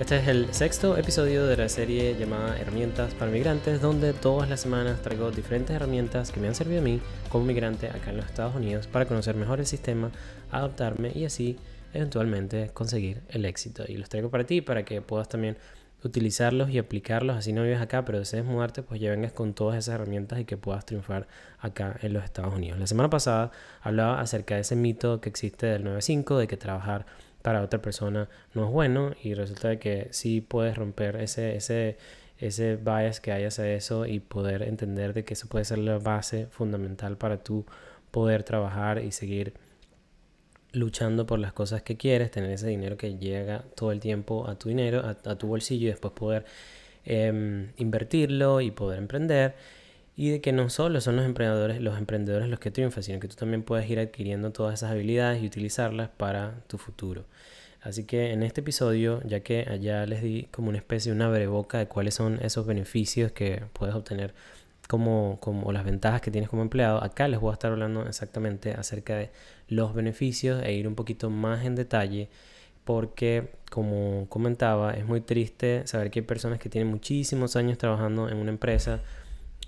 Este es el sexto episodio de la serie llamada Herramientas para Migrantes, donde todas las semanas traigo diferentes herramientas que me han servido a mí como migrante acá en los Estados Unidos para conocer mejor el sistema, adaptarme y así eventualmente conseguir el éxito. Y los traigo para ti, para que puedas también utilizarlos y aplicarlos, así no vives acá, pero desees mudarte, pues ya vengas con todas esas herramientas y que puedas triunfar acá en los Estados Unidos. La semana pasada hablaba acerca de ese mito que existe del 9-5, de que trabajar para otra persona no es bueno y resulta que sí puedes romper ese, ese, ese bias que hay hacia eso y poder entender de que eso puede ser la base fundamental para tú poder trabajar y seguir luchando por las cosas que quieres, tener ese dinero que llega todo el tiempo a tu dinero, a, tu bolsillo y después poder em, invertirlo y poder emprender y de que no solo son los emprendedores, los emprendedores los que triunfan, sino que tú también puedes ir adquiriendo todas esas habilidades y utilizarlas para tu futuro. Así que en este episodio, ya que allá les di como una especie de una breboca de cuáles son esos beneficios que puedes obtener como, como las ventajas que tienes como empleado, acá les voy a estar hablando exactamente acerca de los beneficios e ir un poquito más en detalle porque como comentaba, es muy triste saber que hay personas que tienen muchísimos años trabajando en una empresa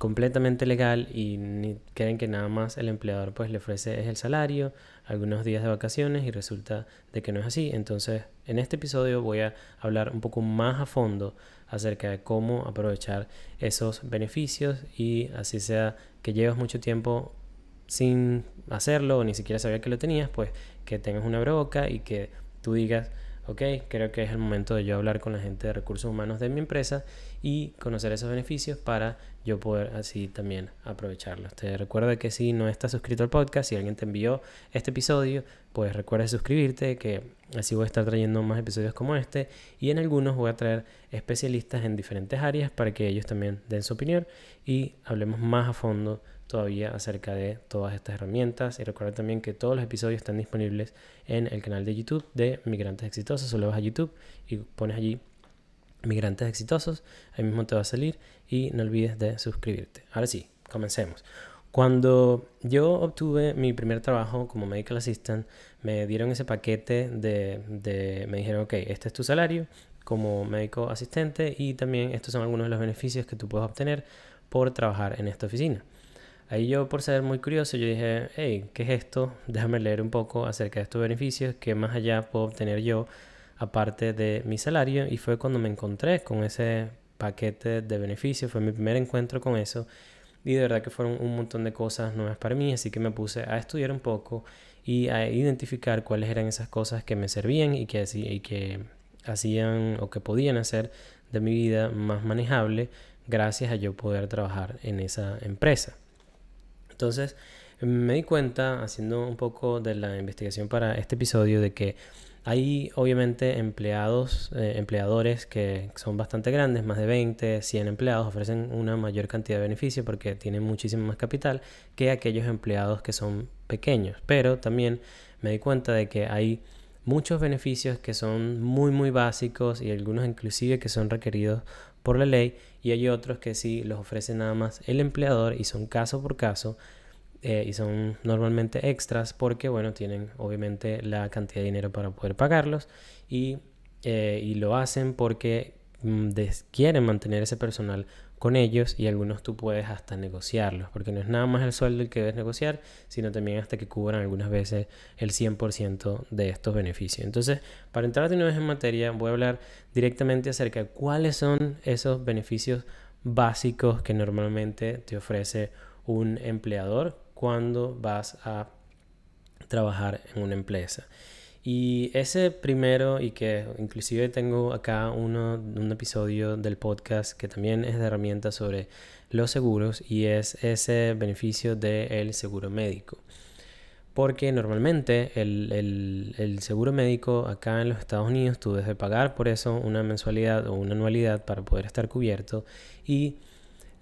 completamente legal y creen que nada más el empleador pues le ofrece es el salario, algunos días de vacaciones y resulta de que no es así. Entonces, en este episodio voy a hablar un poco más a fondo acerca de cómo aprovechar esos beneficios y así sea que llevas mucho tiempo sin hacerlo o ni siquiera sabía que lo tenías, pues que tengas una broca y que tú digas Ok, creo que es el momento de yo hablar con la gente de recursos humanos de mi empresa y conocer esos beneficios para yo poder así también aprovecharlos. Te recuerdo que si no estás suscrito al podcast, si alguien te envió este episodio, pues recuerda suscribirte, que así voy a estar trayendo más episodios como este y en algunos voy a traer especialistas en diferentes áreas para que ellos también den su opinión y hablemos más a fondo todavía acerca de todas estas herramientas. Y recuerda también que todos los episodios están disponibles en el canal de YouTube de Migrantes Exitosos. Solo vas a YouTube y pones allí Migrantes Exitosos. Ahí mismo te va a salir y no olvides de suscribirte. Ahora sí, comencemos. Cuando yo obtuve mi primer trabajo como medical assistant, me dieron ese paquete de, me dijeron, ok, este es tu salario como médico asistente y también estos son algunos de los beneficios que tú puedes obtener por trabajar en esta oficina. Ahí yo, por ser muy curioso, yo dije, hey, ¿qué es esto? Déjame leer un poco acerca de estos beneficios, qué más allá puedo obtener yo aparte de mi salario. Y fue cuando me encontré con ese paquete de beneficios, fue mi primer encuentro con eso. Y de verdad que fueron un montón de cosas nuevas para mí, así que me puse a estudiar un poco y a identificar cuáles eran esas cosas que me servían y que, y que hacían o que podían hacer de mi vida más manejable gracias a yo poder trabajar en esa empresa. Entonces, me di cuenta, haciendo un poco de la investigación para este episodio, de que hay obviamente empleados, eh, empleadores que son bastante grandes, más de 20, 100 empleados, ofrecen una mayor cantidad de beneficios porque tienen muchísimo más capital que aquellos empleados que son pequeños. Pero también me di cuenta de que hay muchos beneficios que son muy muy básicos y algunos inclusive que son requeridos por la ley y hay otros que sí los ofrece nada más el empleador y son caso por caso eh, y son normalmente extras porque, bueno, tienen obviamente la cantidad de dinero para poder pagarlos y, eh, lo hacen porque mm, quieren mantener ese personal con ellos y algunos tú puedes hasta negociarlos, porque no es nada más el sueldo el que debes negociar, sino también hasta que cubran algunas veces el 100% de estos beneficios. Entonces, para entrar de nuevo en materia, voy a hablar directamente acerca de cuáles son esos beneficios básicos que normalmente te ofrece un empleador cuando vas a trabajar en una empresa. Y ese primero, y que inclusive tengo acá uno, un episodio del podcast que también es de herramientas sobre los seguros y es ese beneficio del seguro médico. Porque normalmente el, seguro médico acá en los Estados Unidos tú debes pagar por eso una mensualidad o una anualidad para poder estar cubierto y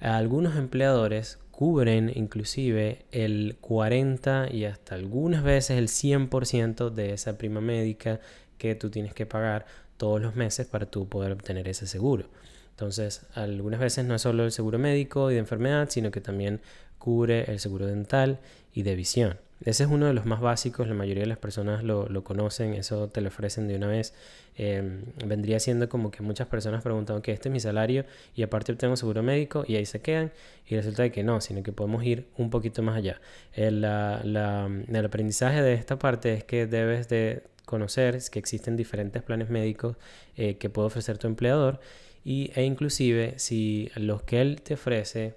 algunos empleadores cubren inclusive el 40 y hasta algunas veces el 100% de esa prima médica que tú tienes que pagar todos los meses para tú poder obtener ese seguro. Entonces, algunas veces no es solo el seguro médico y de enfermedad, sino que también cubre el seguro dental y de visión. Ese es uno de los más básicos, la mayoría de las personas lo, conocen, eso te lo ofrecen de una vez. Em, vendría siendo como que muchas personas preguntan, qué este es mi salario y aparte tengo seguro médico y ahí se quedan y resulta que no, sino que podemos ir un poquito más allá. El, el aprendizaje de esta parte es que debes de conocer que existen diferentes planes médicos eh, que puede ofrecer tu empleador y, e inclusive si los que él te ofrece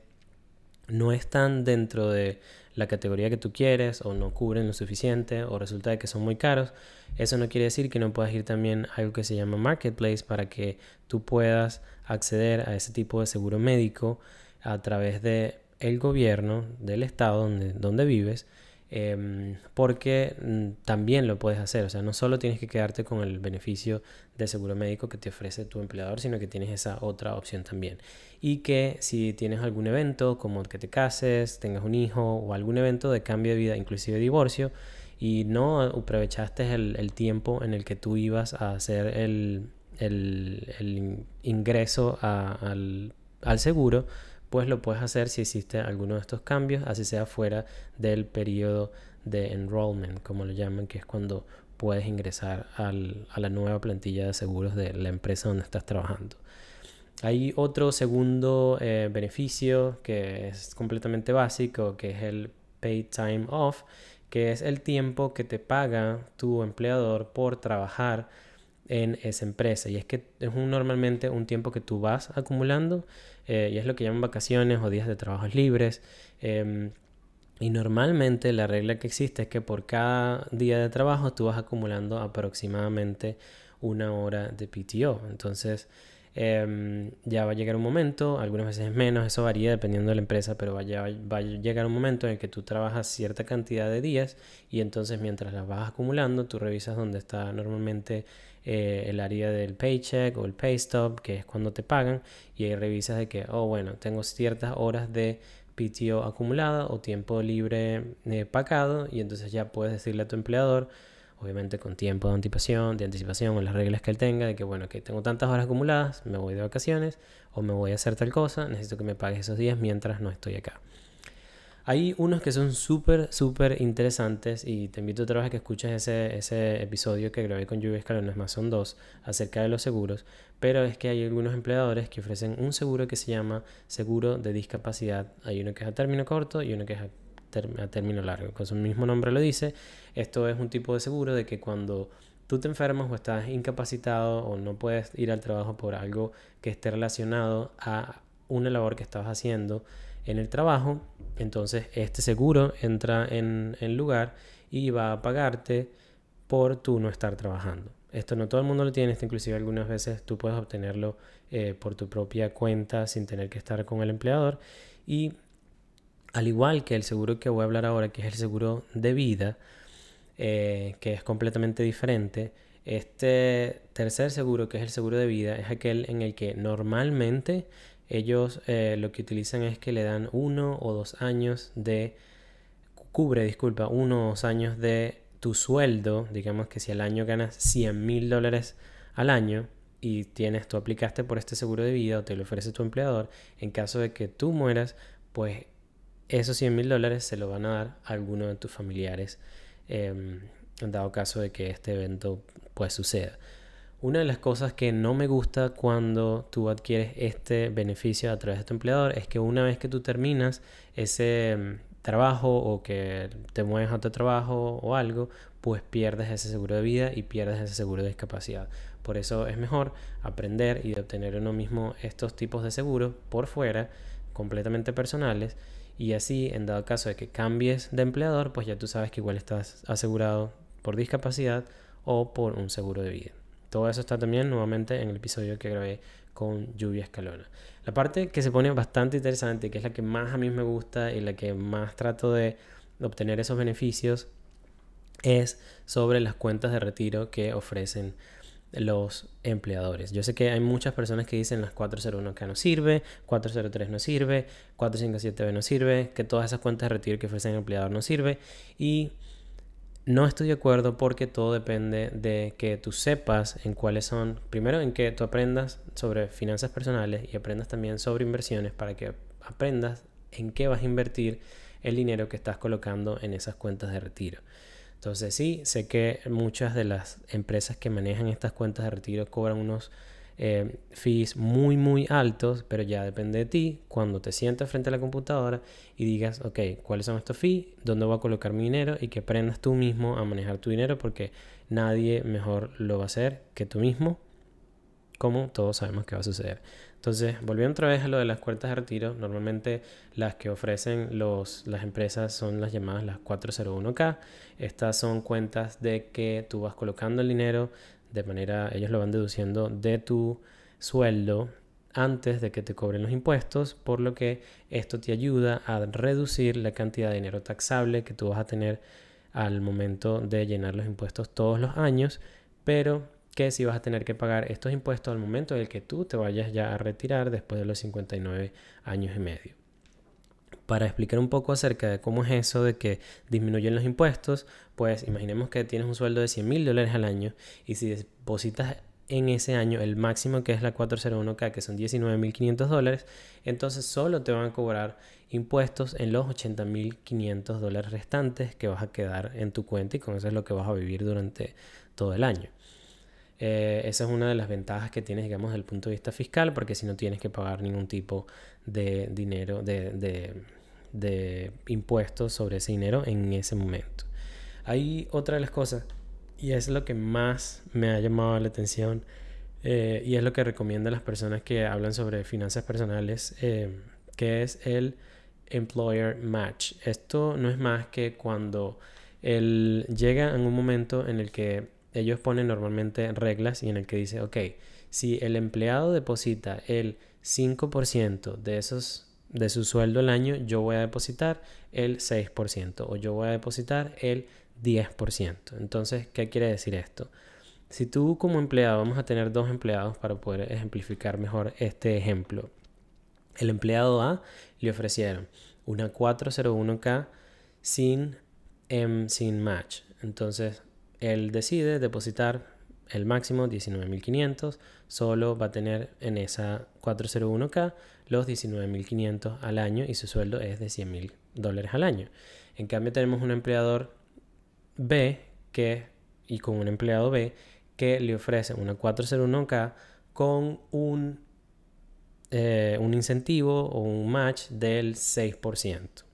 no están dentro de la categoría que tú quieres o no cubren lo suficiente o resulta que son muy caros, eso no quiere decir que no puedas ir también a algo que se llama marketplace para que tú puedas acceder a ese tipo de seguro médico a través de el gobierno del estado donde vives Em, porque mm, también lo puedes hacer. O sea, no solo tienes que quedarte con el beneficio de seguro médico que te ofrece tu empleador, sino que tienes esa otra opción también. Y que si tienes algún evento, como que te cases, tengas un hijo o algún evento de cambio de vida, inclusive divorcio, y no aprovechaste el, tiempo en el que tú ibas a hacer el, ingreso al seguro, pues lo puedes hacer si existe alguno de estos cambios, así sea fuera del periodo de enrollment, como lo llaman, que es cuando puedes ingresar a la nueva plantilla de seguros de la empresa donde estás trabajando. Hay otro segundo eh, beneficio que es completamente básico, que es el pay time off, que es el tiempo que te paga tu empleador por trabajar en esa empresa. Y es que es un, normalmente un tiempo que tú vas acumulando eh, y es lo que llaman vacaciones o días de trabajos libres. Em, y normalmente la regla que existe es que por cada día de trabajo tú vas acumulando aproximadamente una hora de PTO. Entonces em, ya va a llegar un momento, algunas veces menos, eso varía dependiendo de la empresa, pero vaya, va a llegar un momento en el que tú trabajas cierta cantidad de días y entonces mientras las vas acumulando tú revisas dónde está normalmente eh, el área del paycheck o el paystop, que es cuando te pagan, y ahí revisas de que, oh, bueno, tengo ciertas horas de PTO acumulada o tiempo libre eh, pagado, y entonces ya puedes decirle a tu empleador, obviamente con tiempo de anticipación, de anticipación o las reglas que él tenga, de que bueno, que tengo tantas horas acumuladas, me voy de vacaciones o me voy a hacer tal cosa, necesito que me pagues esos días mientras no estoy acá. Hay unos que son súper, súper interesantes y te invito otra vez a que escuches ese, episodio que grabé con Lluvia es más son dos, acerca de los seguros, pero es que hay algunos empleadores que ofrecen un seguro que se llama seguro de discapacidad. Hay uno que es a término corto y uno que es a, a término largo, con su mismo nombre lo dice. Esto es un tipo de seguro de que cuando tú te enfermas o estás incapacitado o no puedes ir al trabajo por algo que esté relacionado a una labor que estabas haciendo, en el trabajo, entonces este seguro entra en lugar y va a pagarte por tú no estar trabajando. Esto no todo el mundo lo tiene, este inclusive algunas veces tú puedes obtenerlo eh, por tu propia cuenta sin tener que estar con el empleador. Y al igual que el seguro que voy a hablar ahora, que es el seguro de vida, eh, que es completamente diferente, este tercer seguro, que es el seguro de vida, es aquel en el que normalmente ellos eh, lo que utilizan es que le dan uno o dos años de, cubre, disculpa, uno o dos años de tu sueldo, digamos que si al año ganas 100 mil dólares al año y tienes, tú aplicaste por este seguro de vida o te lo ofrece tu empleador, en caso de que tú mueras, pues esos 100 mil dólares se lo van a dar a alguno de tus familiares, eh, dado caso de que este evento pues suceda. Una de las cosas que no me gusta cuando tú adquieres este beneficio a través de tu empleador es que una vez que tú terminas ese mm, trabajo o que te mueves a otro trabajo o algo, pues pierdes ese seguro de vida y pierdes ese seguro de discapacidad. Por eso es mejor aprender y obtener uno mismo estos tipos de seguros por fuera, completamente personales, y así en dado caso de que cambies de empleador, pues ya tú sabes que igual estás asegurado por discapacidad o por un seguro de vida. Todo eso está también nuevamente en el episodio que grabé con Lluvia Escalona. La parte que se pone bastante interesante, que es la que más a mí me gusta y la que más trato de obtener esos beneficios, es sobre las cuentas de retiro que ofrecen los empleadores. Yo sé que hay muchas personas que dicen las 401 que no sirve, 403 no sirve, 457b no sirve, que todas esas cuentas de retiro que ofrecen el empleador no sirve y no estoy de acuerdo porque todo depende de que tú sepas en cuáles son, primero en que tú aprendas sobre finanzas personales y aprendas también sobre inversiones para que aprendas en qué vas a invertir el dinero que estás colocando en esas cuentas de retiro. Entonces sí, sé que muchas de las empresas que manejan estas cuentas de retiro cobran unos eh, fees muy, muy altos, pero ya depende de ti cuando te sientas frente a la computadora y digas, ok, ¿cuáles son estos fees? ¿Dónde voy a colocar mi dinero? Y que aprendas tú mismo a manejar tu dinero porque nadie mejor lo va a hacer que tú mismo, como todos sabemos que va a suceder. Entonces, volviendo otra vez a lo de las cuentas de retiro, normalmente las que ofrecen los, las empresas son las llamadas las 401k. Estas son cuentas de que tú vas colocando el dinero de manera, ellos lo van deduciendo de tu sueldo antes de que te cobren los impuestos, por lo que esto te ayuda a reducir la cantidad de dinero taxable que tú vas a tener al momento de llenar los impuestos todos los años, pero que si vas a tener que pagar estos impuestos al momento en que tú te vayas ya a retirar después de los 59 años y medio para explicar un poco acerca de cómo es eso de que disminuyen los impuestos, pues imaginemos que tienes un sueldo de 100 mil dólares al año y si depositas en ese año el máximo que es la 401k, que son 19.500 dólares, entonces solo te van a cobrar impuestos en los 80.500 dólares restantes que vas a quedar en tu cuenta y con eso es lo que vas a vivir durante todo el año. Eh, esa es una de las ventajas que tienes, digamos, desde el punto de vista fiscal, porque si no tienes que pagar ningún tipo de dinero, de, de, impuestos sobre ese dinero en ese momento. Hay otra de las cosas, y es lo que más me ha llamado la atención, eh, y es lo que recomiendo las personas que hablan sobre finanzas personales, eh, que es el employer match. Esto no es más que cuando él llega en un momento en el que ellos ponen normalmente reglas y en el que dice, ok, si el empleado deposita el 5% de esos de su sueldo al año, yo voy a depositar el 6% o yo voy a depositar el 10%. Entonces, ¿qué quiere decir esto? Si tú como empleado, vamos a tener dos empleados para poder ejemplificar mejor este ejemplo. El empleado A le ofrecieron una 401k sin, m em, sin match. Entonces, él decide depositar el máximo 19.500, solo va a tener en esa 401k los 19.500 al año y su sueldo es de 100.000 dólares al año. En cambio tenemos un empleador B que, y con un empleado B que le ofrece una 401k con un, eh, un incentivo o un match del 6%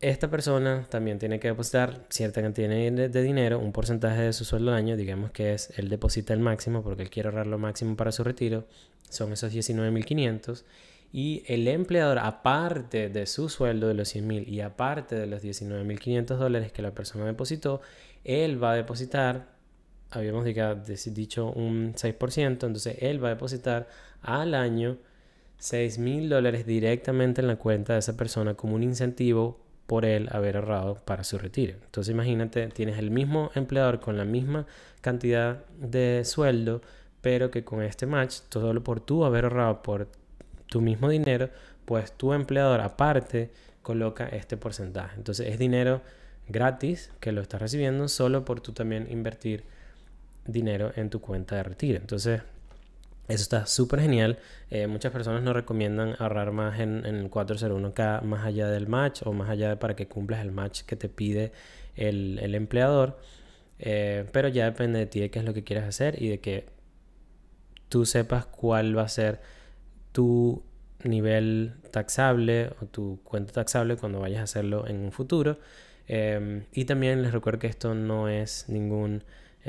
esta persona también tiene que depositar cierta cantidad de dinero, un porcentaje de su sueldo al año, digamos que es, él deposita el máximo porque él quiere ahorrar lo máximo para su retiro, son esos 19.500, y el empleador, aparte de su sueldo de los 100.000 y aparte de los 19.500 dólares que la persona depositó, él va a depositar, habíamos dicho un 6%, entonces él va a depositar al año 6.000 dólares directamente en la cuenta de esa persona como un incentivo por él haber ahorrado para su retiro. Entonces imagínate, tienes el mismo empleador con la misma cantidad de sueldo, pero que con este match, solo por tú haber ahorrado por tu mismo dinero, pues tu empleador aparte coloca este porcentaje. Entonces es dinero gratis que lo estás recibiendo solo por tú también invertir dinero en tu cuenta de retiro. Entonces eso está súper genial. Eh, muchas personas nos recomiendan ahorrar más en, el 401k más allá del match o más allá de para que cumplas el match que te pide el, empleador. Eh, pero ya depende de ti de qué es lo que quieras hacer y de que tú sepas cuál va a ser tu nivel taxable o tu cuenta taxable cuando vayas a hacerlo en un futuro. Eh, y también les recuerdo que esto no es ningún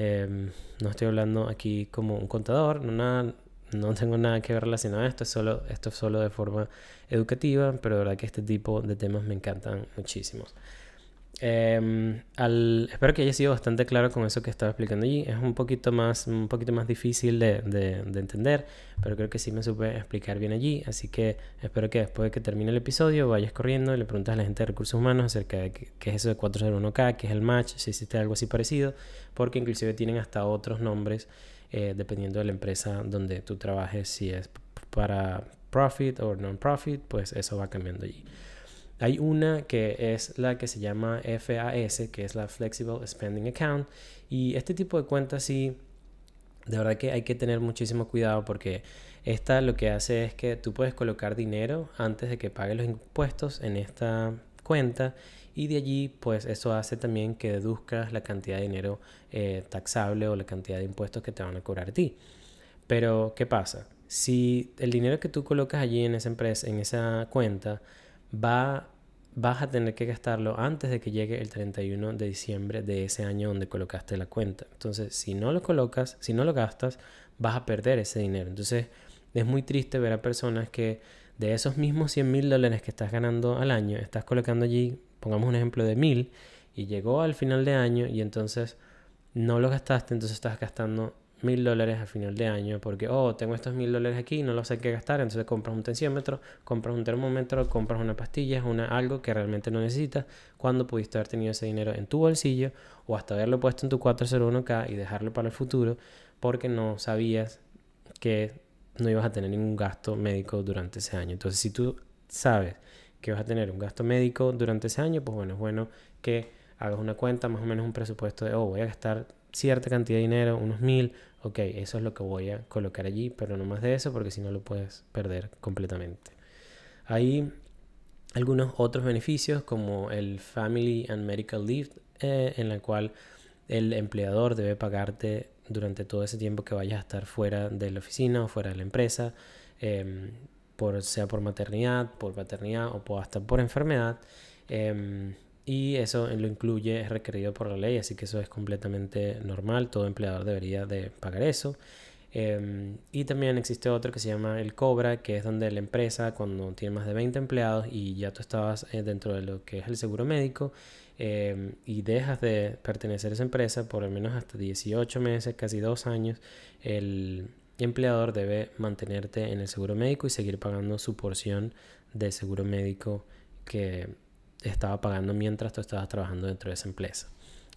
Em, no estoy hablando aquí como un contador, no, nada, no tengo nada que ver relacionado esto, es solo, esto es solo de forma educativa, pero la verdad que este tipo de temas me encantan muchísimo. Em, espero que haya sido bastante claro con eso que estaba explicando allí. Es un poquito más, un poquito más difícil de, entender, pero creo que sí me supe explicar bien allí. Así que espero que después de que termine el episodio vayas corriendo y le preguntas a la gente de recursos humanos acerca de qué, es eso de 401k, qué es el match, si existe algo así parecido, porque inclusive tienen hasta otros nombres eh, dependiendo de la empresa donde tú trabajes, si es para profit o non-profit, pues eso va cambiando allí. Hay una que es la que se llama FAS, que es la Flexible Spending Account. Y este tipo de cuentas sí, de verdad que hay que tener muchísimo cuidado porque esta lo que hace es que tú puedes colocar dinero antes de que pague los impuestos en esta cuenta y de allí pues eso hace también que deduzcas la cantidad de dinero eh, taxable o la cantidad de impuestos que te van a cobrar a ti. Pero ¿qué pasa? Si el dinero que tú colocas allí en esa empresa, en esa cuenta, va vas a tener que gastarlo antes de que llegue el 31 de diciembre de ese año donde colocaste la cuenta. Entonces, si no lo colocas, si no lo gastas, vas a perder ese dinero. Entonces, es muy triste ver a personas que de esos mismos 100 mil dólares que estás ganando al año, estás colocando allí, pongamos un ejemplo de mil, y llegó al final de año y entonces no lo gastaste, entonces estás gastando mil dólares al final de año porque, oh, tengo estos mil dólares aquí, no los sé qué gastar, entonces compras un tensiómetro, compras un termómetro, compras una pastilla, una, algo que realmente no necesitas, cuando pudiste haber tenido ese dinero en tu bolsillo o hasta haberlo puesto en tu 401k y dejarlo para el futuro porque no sabías que no ibas a tener ningún gasto médico durante ese año. Entonces, si tú sabes que vas a tener un gasto médico durante ese año, pues bueno, es bueno que hagas una cuenta, más o menos un presupuesto de, oh, voy a gastar cierta cantidad de dinero, unos mil, ok, eso es lo que voy a colocar allí, pero no más de eso porque si no lo puedes perder completamente. Hay algunos otros beneficios como el Family and Medical Leave, eh, en la cual el empleador debe pagarte durante todo ese tiempo que vayas a estar fuera de la oficina o fuera de la empresa, em, por, sea por maternidad, por paternidad o por, hasta por enfermedad. Em, y eso lo incluye, es requerido por la ley, así que eso es completamente normal, todo empleador debería de pagar eso. Em, y también existe otro que se llama el COBRA, que es donde la empresa, cuando tiene más de 20 empleados y ya tú estabas eh, dentro de lo que es el seguro médico em, y dejas de pertenecer a esa empresa por al menos hasta 18 meses, casi dos años, el empleador debe mantenerte en el seguro médico y seguir pagando su porción de seguro médico que estaba pagando mientras tú estabas trabajando dentro de esa empresa.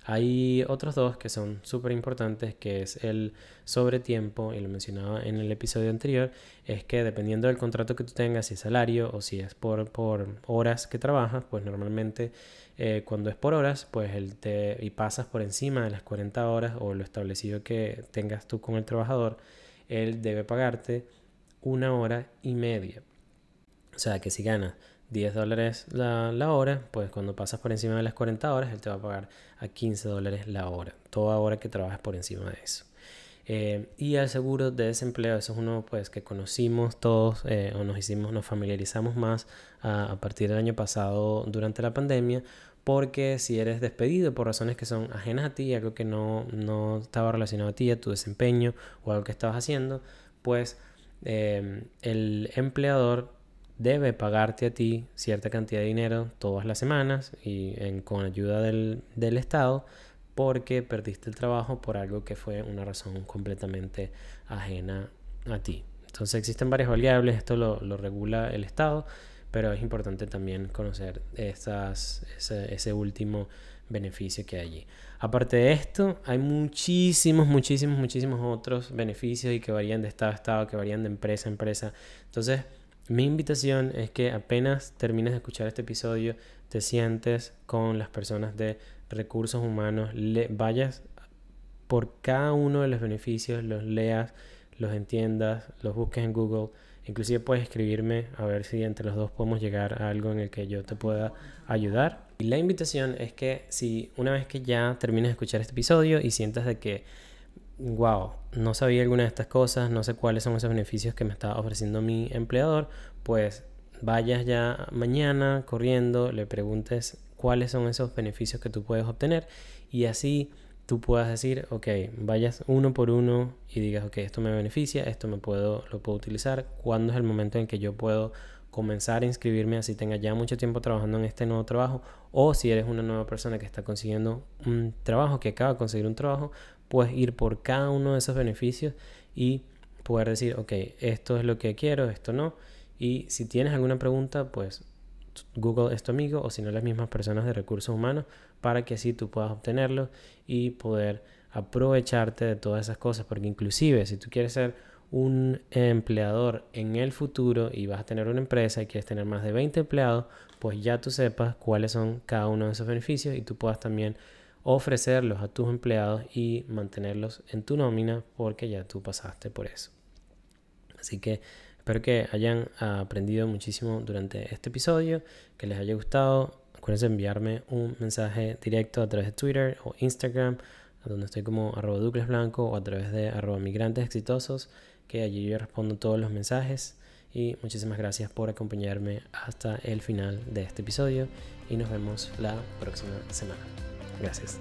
Hay otros dos que son súper importantes, que es el sobretiempo, y lo mencionaba en el episodio anterior, es que dependiendo del contrato que tú tengas, si es salario o si es por, horas que trabajas, pues normalmente eh, cuando es por horas, pues el te, y pasas por encima de las 40 horas o lo establecido que tengas tú con el trabajador, él debe pagarte una hora y media. O sea, que si ganas 10 dólares la, hora, pues cuando pasas por encima de las 40 horas, él te va a pagar a 15 dólares la hora, toda hora que trabajas por encima de eso. Eh, y el seguro de desempleo, eso es uno pues que conocimos todos eh, o nos hicimos, nos familiarizamos más a, partir del año pasado durante la pandemia, porque si eres despedido por razones que son ajenas a ti, algo que no, estaba relacionado a ti, a tu desempeño o algo que estabas haciendo, pues eh, el empleador debe pagarte a ti cierta cantidad de dinero todas las semanas y con ayuda del, Estado porque perdiste el trabajo por algo que fue una razón completamente ajena a ti. Entonces existen varias variables, esto lo, regula el Estado, pero es importante también conocer ese, ese último beneficio que hay allí. Aparte de esto, hay muchísimos, muchísimos, muchísimos otros beneficios y que varían de estado a estado, que varían de empresa a empresa. Entonces, mi invitación es que apenas termines de escuchar este episodio, te sientes con las personas de recursos humanos, le vayas por cada uno de los beneficios, los leas, los entiendas, los busques en Google. Inclusive puedes escribirme a ver si entre los dos podemos llegar a algo en el que yo te pueda ayudar. Y la invitación es que si una vez que ya termines de escuchar este episodio y sientas de que, wow, no sabía alguna de estas cosas, no sé cuáles son esos beneficios que me está ofreciendo mi empleador, pues vayas ya mañana corriendo, le preguntes cuáles son esos beneficios que tú puedes obtener y así tú puedas decir, ok, vayas uno por uno y digas, ok, esto me beneficia, esto me puedo, lo puedo utilizar, cuándo es el momento en que yo puedo comenzar a inscribirme así tenga ya mucho tiempo trabajando en este nuevo trabajo o si eres una nueva persona que está consiguiendo un trabajo, que acaba de conseguir un trabajo, puedes ir por cada uno de esos beneficios y poder decir, ok, esto es lo que quiero, esto no. Y si tienes alguna pregunta, pues Google es tu amigo o si no las mismas personas de recursos humanos para que así tú puedas obtenerlo y poder aprovecharte de todas esas cosas. Porque inclusive si tú quieres ser un empleador en el futuro y vas a tener una empresa y quieres tener más de 20 empleados, pues ya tú sepas cuáles son cada uno de esos beneficios y tú puedas también ofrecerlos a tus empleados y mantenerlos en tu nómina porque ya tú pasaste por eso. Así que espero que hayan aprendido muchísimo durante este episodio, que les haya gustado. Acuérdense enviarme un mensaje directo a través de Twitter o Instagram, donde estoy como arroba blanco o a través de arroba migrantes exitosos, que allí yo respondo todos los mensajes. Y muchísimas gracias por acompañarme hasta el final de este episodio y nos vemos la próxima semana. Gracias.